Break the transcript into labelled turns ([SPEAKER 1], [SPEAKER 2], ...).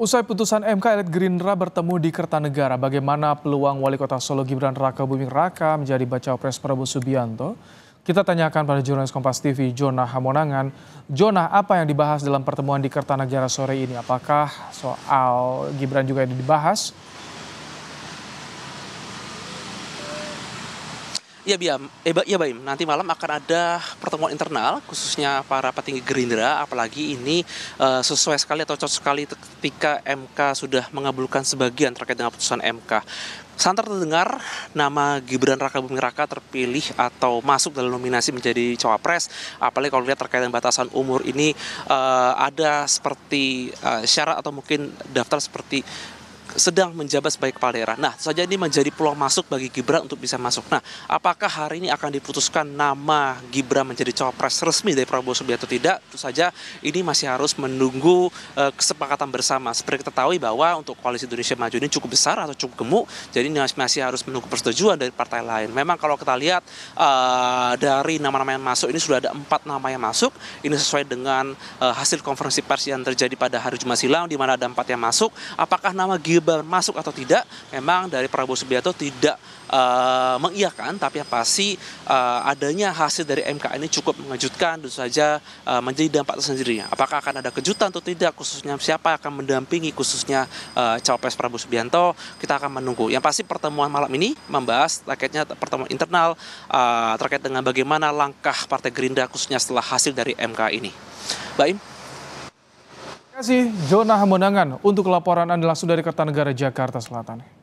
[SPEAKER 1] Usai putusan MK, elit Gerindra bertemu di Kertanegara. Bagaimana peluang Wali Kota Solo Gibran Raka Buming Raka menjadi baca pres Prabowo Subianto? Kita tanyakan pada jurnalis Kompas TV, Jonah Hamonangan. Jonah, apa yang dibahas dalam pertemuan di Kertanegara sore ini? Apakah soal Gibran juga yang dibahas?
[SPEAKER 2] Ya Biam, eh, ya Baim, nanti malam akan ada pertemuan internal khususnya para petinggi Gerindra apalagi ini uh, sesuai sekali atau cocok sekali ketika MK sudah mengabulkan sebagian terkait dengan putusan MK. Santer terdengar nama Gibran Raka Buming Raka terpilih atau masuk dalam nominasi menjadi cawapres. Apalagi kalau lihat terkait dengan batasan umur ini uh, ada seperti uh, syarat atau mungkin daftar seperti sedang menjabat sebagai kepala daerah. Nah, saja ini menjadi peluang masuk bagi Gibran untuk bisa masuk. Nah, apakah hari ini akan diputuskan nama Gibran menjadi cawapres resmi dari Prabowo Subianto tidak? Itu saja ini masih harus menunggu uh, kesepakatan bersama. Seperti kita tahu bahwa untuk koalisi Indonesia Maju ini cukup besar atau cukup gemuk, jadi ini masih harus menunggu persetujuan dari partai lain. Memang kalau kita lihat uh, dari nama-nama yang masuk ini sudah ada empat nama yang masuk. Ini sesuai dengan uh, hasil konferensi pers yang terjadi pada hari Jumat silam, di mana ada empat yang masuk. Apakah nama Gibran gibran masuk atau tidak memang dari prabowo subianto tidak uh, mengiyakan tapi yang pasti uh, adanya hasil dari MK ini cukup mengejutkan tentu saja uh, menjadi dampak tersendiri apakah akan ada kejutan atau tidak khususnya siapa akan mendampingi khususnya uh, cawapres Prabowo Subianto kita akan menunggu yang pasti pertemuan malam ini membahas terkaitnya pertemuan internal uh, terkait dengan bagaimana langkah Partai Gerindra khususnya setelah hasil dari MK ini Baik
[SPEAKER 1] kasih Jonah Hamonangan untuk laporan Anda langsung dari Kertanegara, Jakarta Selatan.